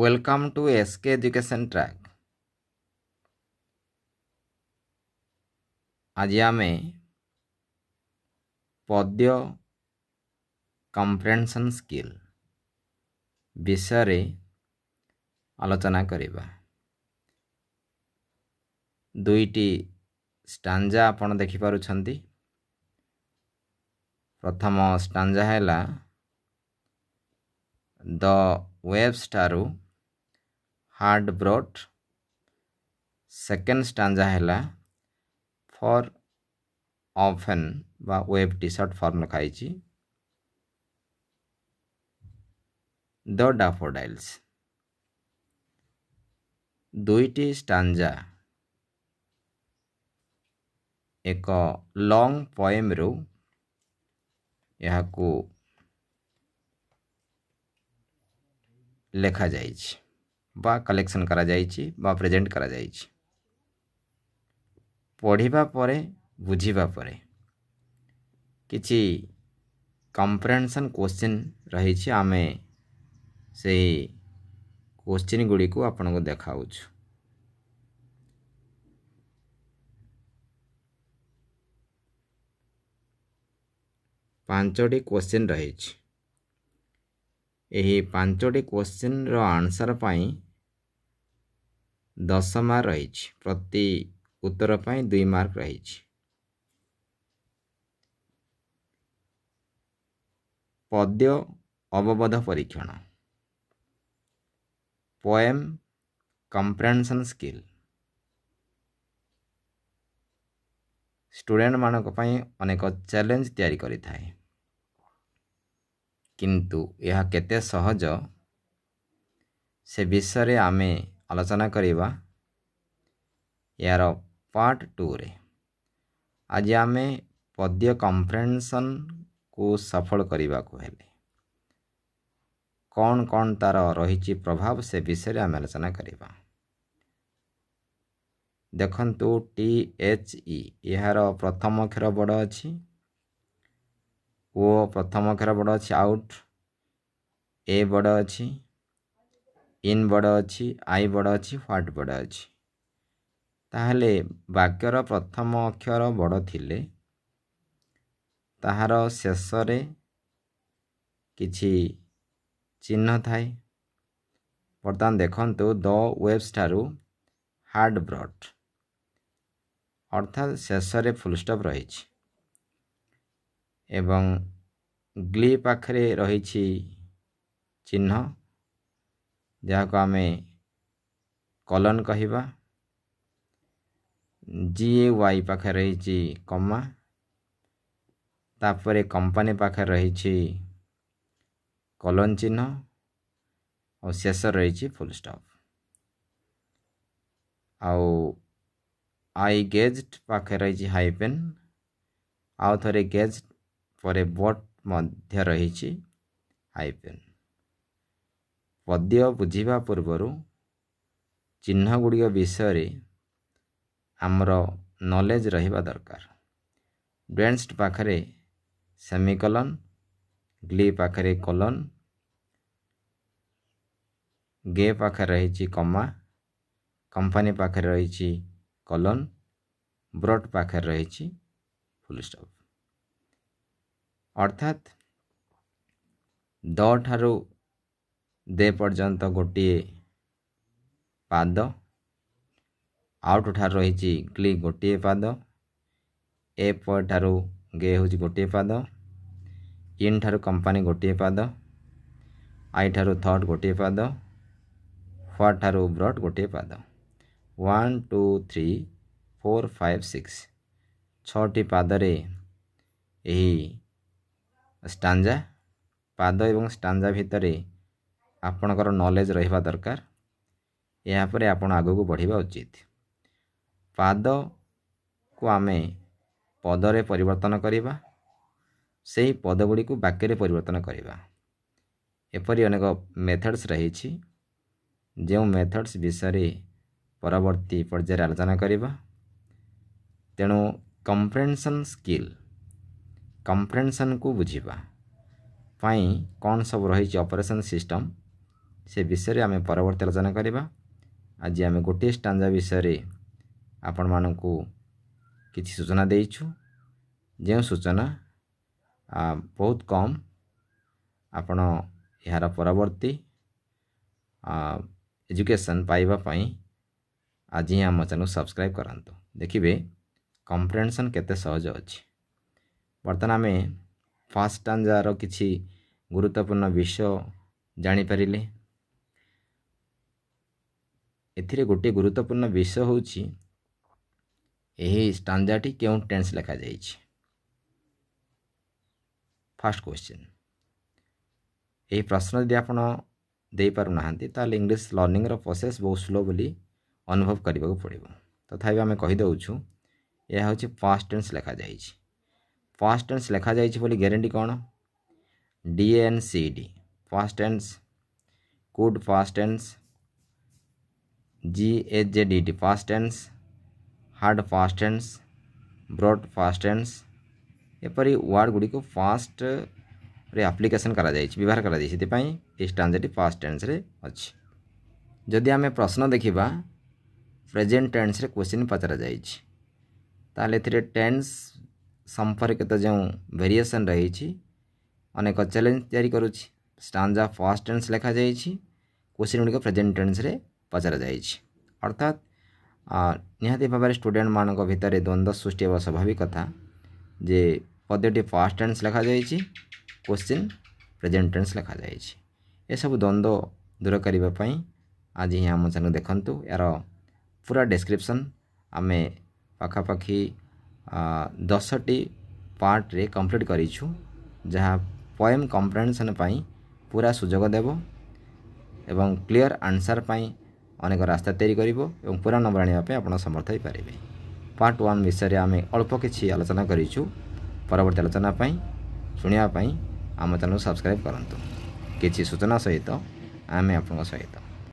Welcome to SK Education Track. ଆଜି ଆମେ ପଦ୍ୟ କମ୍ପ୍ରେନ୍ସନ୍ ସ୍କିଲ୍ ବିଷୟରେ ଆଲୋଚନା କରିବା ଦୁଇଟି ଷ୍ଟାଞ୍ଜା ଆପଣ ଦେଖିପାରୁଛନ୍ତି ପ୍ରଥମ ଷ୍ଟାଞ୍ଜା ହେଲା ଦ ୱେବ୍ ଷ୍ଟାରୁ हार्ड ब्रट सेकेंड स्टाजा है फर अफेन वेब टी सर्ट फर्म लिखाई द डाफोडाइल्स दुईटी स्टाजा एक लॉन्ग पोएम रु लेखा जाए जा बा कलेक्शन करा बा प्रेजेंट करा कर पढ़ा पर बुझापर कि कंप्रेनसन क्वेश्चन रही आम से क्वेश्चन गुड़ी को आपन को देखा पांचटी क्वेश्चन रही पांचटी क्वेश्चन रनसर पर ଦଶମା ରହିଛି ପ୍ରତି ଉତ୍ତର ପାଇଁ ଦୁଇ ମାର୍କ ରହିଛି ପଦ୍ୟ ଅବବୋଧ ପରୀକ୍ଷଣ ପୋଏମ୍ କମ୍ପ୍ରେନ୍ସନ୍ ସ୍କିଲ୍ ଷ୍ଟୁଡେଣ୍ଟମାନଙ୍କ ପାଇଁ ଅନେକ ଚ୍ୟାଲେଞ୍ଜ ତିଆରି କରିଥାଏ କିନ୍ତୁ ଏହା କେତେ ସହଜ ସେ ବିଷୟରେ ଆମେ ଆଲୋଚନା କରିବା ଏହାର ପାର୍ଟ ଟୁରେ ଆଜି ଆମେ ପଦ୍ୟ କମ୍ପ୍ରେନ୍ସନ୍କୁ ସଫଳ କରିବାକୁ ହେଲେ କ'ଣ କ'ଣ ତା'ର ରହିଛି ପ୍ରଭାବ ସେ ବିଷୟରେ ଆମେ ଆଲୋଚନା କରିବା ଦେଖନ୍ତୁ ଟି ଏଚ୍ ଇ ଏହାର ପ୍ରଥମ ଅକ୍ଷର ବଡ଼ ଅଛି ଓ ପ୍ରଥମ ଅକ୍ଷର ବଡ଼ ଅଛି ଆଉଟ୍ ଏ ବଡ଼ ଅଛି ইন বড় ଅଛି ଆଇ ବଡ଼ ଅଛି ହ୍ୱାଟ୍ ବଡ଼ ଅଛି ତାହେଲେ ବାକ୍ୟର ପ୍ରଥମ ଅକ୍ଷର ବଡ଼ ଥିଲେ ତାହାର ଶେଷରେ କିଛି ଚିହ୍ନ ଥାଏ ବର୍ତ୍ତମାନ ଦେଖନ୍ତୁ ଦ ୱେବ୍ସ ଠାରୁ ହାର୍ଡ଼ ବ୍ରଟ୍ ଅର୍ଥାତ୍ ଶେଷରେ ଫୁଲଷ୍ଟପ୍ ରହିଛି ଏବଂ ଗ୍ଲି ପାଖରେ ରହିଛି ଚିହ୍ନ ଯାହାକୁ ଆମେ କଲନ୍ କହିବା ଜିଏ ୱାଇ ପାଖରେ ରହିଛି କମା ତାପରେ କମ୍ପାନୀ ପାଖରେ ରହିଛି କଲନ୍ ଚିହ୍ନ ଆଉ ଶେଷ ରହିଛି ଫୁଲ୍ ଷ୍ଟପ୍ ଆଉ ଆଇ ଗେଜ୍ଡ ପାଖରେ ରହିଛି ହାଇପେନ୍ ଆଉ ଥରେ ଗେଜ୍ ପରେ ବଟ୍ ମଧ୍ୟ ରହିଛି ହାଇପେନ୍ ପଦ୍ୟ ବୁଝିବା ପୂର୍ବରୁ ଚିହ୍ନ ଗୁଡ଼ିକ ବିଷୟରେ ଆମର ନଲେଜ୍ ରହିବା ଦରକାର ଡେନ୍ସଡ୍ ପାଖରେ ସେମିକଲନ୍ ଗ୍ଲି ପାଖରେ କଲନ୍ ଗେ ପାଖରେ ରହିଛି କମା କମ୍ପାନୀ ପାଖରେ ରହିଛି କଲନ୍ ବ୍ରଡ୍ ପାଖରେ ରହିଛି ଫୁଲ୍ ଷ୍ଟପ୍ ଅର୍ଥାତ୍ ଦ ଠାରୁ ଦେ ପର୍ଯ୍ୟନ୍ତ ଗୋଟିଏ ପାଦ ଆଉଟୁ ଠାରୁ ରହିଛି ଗ୍ଲି ଗୋଟିଏ ପାଦ ଏ ପ ଠାରୁ ગે ହେଉଛି ଗୋଟିଏ ପାଦ ଇନ୍ ଠାରୁ କମ୍ପାନୀ ଗୋଟିଏ ପାଦ ଆଇ ଠାରୁ ଥଟ୍ ଗୋଟିଏ ପାଦ ଫ ଠାରୁ ବ୍ରଟ୍ ଗୋଟିଏ ପାଦ one two three four five six ଛଅଟି ପାଦରେ ଏହି ଷ୍ଟାଞ୍ଜା ପାଦ ଏବଂ ଷ୍ଟାଞ୍ଜା ଭିତରେ ଆପଣଙ୍କର ନଲେଜ୍ ରହିବା ଦରକାର ଏହାପରେ ଆପଣ ଆଗକୁ ବଢ଼ିବା ଉଚିତ ପାଦକୁ ଆମେ ପଦରେ ପରିବର୍ତ୍ତନ କରିବା ସେହି ପଦଗୁଡ଼ିକୁ ବାକ୍ୟରେ ପରିବର୍ତ୍ତନ କରିବା ଏପରି ଅନେକ ମେଥଡ଼୍ସ ରହିଛି ଯେଉଁ ମେଥଡ଼୍ସ ବିଷୟରେ ପରବର୍ତ୍ତୀ ପର୍ଯ୍ୟାୟରେ ଆଲୋଚନା କରିବା ତେଣୁ କମ୍ପ୍ରେନ୍ସନ୍ ସ୍କିଲ୍ କମ୍ପ୍ରେନ୍ସନ୍କୁ ବୁଝିବା ପାଇଁ କ'ଣ ସବୁ ରହିଛି ଅପରେସନ୍ ସିଷ୍ଟମ୍ से विषय आम परवर्त आलोचना करने आज आम गोटे स्टांजा विषय आपण मानक सूचना दे सूचना बहुत कम आपण यार परवर्त एजुकेशन पाइबापी आज ही आम चेल सब्सक्राइब करूँ देखिए कंप्रेनसन केज अच्छे बर्तन आम फास्ट स्टाजार किसी गुरुत्वपूर्ण विषय जापारे ଏଥିରେ ଗୋଟିଏ ଗୁରୁତ୍ୱପୂର୍ଣ୍ଣ ବିଷୟ ହେଉଛି ଏହି ଷ୍ଟାଞ୍ଜାଟି କେଉଁ ଟେନ୍ସ ଲେଖାଯାଇଛି ଫାର୍ଷ୍ଟ କ୍ୱେଶ୍ଚିନ୍ ଏହି ପ୍ରଶ୍ନ ଯଦି ଆପଣ ଦେଇପାରୁନାହାନ୍ତି ତାହେଲେ ଇଂଲିଶ ଲର୍ଣ୍ଣିଂର ପ୍ରୋସେସ୍ ବହୁତ ସ୍ଲୋ ବୋଲି ଅନୁଭବ କରିବାକୁ ପଡ଼ିବ ତଥାପି ଆମେ କହିଦେଉଛୁ ଏହା ହେଉଛି ଫାଷ୍ଟ ଟେନ୍ସ ଲେଖାଯାଇଛି ଫାଷ୍ଟ ଟେନ୍ସ ଲେଖାଯାଇଛି ବୋଲି ଗ୍ୟାରେଣ୍ଟି କ'ଣ D N C D past tense could past tense G H J D T tense हार्ड फास्टेंस ब्रड टेन्स यहपर वार्ड गुडी को फास्ट आप्लिकेसन करवहार करजाटी फास्ट टेन्स अच्छे जदि आम प्रश्न देखा प्रेजेन्ट टेन्स क्वेश्चन पचार जाए टेन्स संपर्कित जो भेरिएसन रही अनेक चैलेंज या स्टाजा फास्ट टेन्स लिखा जाइए क्वेश्चन गुड़िक प्रेजेन्ट टेन्स ପଚରା ଯାଇଛି ଅର୍ଥାତ୍ ନିହାତି ଭାବରେ ଷ୍ଟୁଡେଣ୍ଟମାନଙ୍କ ଭିତରେ ଦ୍ୱନ୍ଦ୍ୱ ସୃଷ୍ଟି ହେବା ସ୍ୱାଭାବିକ କଥା ଯେ ପଦ୍ୟଟି ପାଷ୍ଟ ଟେନ୍ସ ଲେଖାଯାଇଛି କୋଶ୍ଚିନ୍ ପ୍ରେଜେଣ୍ଟ ଟେନ୍ସ ଲେଖାଯାଇଛି ଏସବୁ ଦ୍ୱନ୍ଦ୍ୱ ଦୂର କରିବା ପାଇଁ ଆଜି ହିଁ ଆମ ଚ୍ୟାନେଲ୍ ଦେଖନ୍ତୁ ଏହାର ପୁରା ଡେସ୍କ୍ରିପ୍ସନ୍ ଆମେ ପାଖାପାଖି ଦଶଟି ପାର୍ଟରେ କମ୍ପ୍ଲିଟ୍ କରିଛୁ ଯାହା ପଏମ୍ କମ୍ପ୍ରେହେନ୍ସନ୍ ପାଇଁ ପୁରା ସୁଯୋଗ ଦେବ ଏବଂ କ୍ଲିଅର୍ ଆନ୍ସର୍ ପାଇଁ ଅନେକ ରାସ୍ତା ତିଆରି କରିବ ଏବଂ ପୁରା ନମ୍ବର ଆଣିବା ପାଇଁ ଆପଣ ସମର୍ଥ ହୋଇପାରିବେ ପାର୍ଟ ୱାନ୍ ବିଷୟରେ ଆମେ ଅଳ୍ପ କିଛି ଆଲୋଚନା କରିଛୁ ପରବର୍ତ୍ତୀ ଆଲୋଚନା ପାଇଁ ଶୁଣିବା ପାଇଁ ଆମ ଚ୍ୟାନେଲ୍ ସବସ୍କ୍ରାଇବ୍ କରନ୍ତୁ କିଛି ସୂଚନା ସହିତ ଆମେ ଆପଣଙ୍କ ସହିତ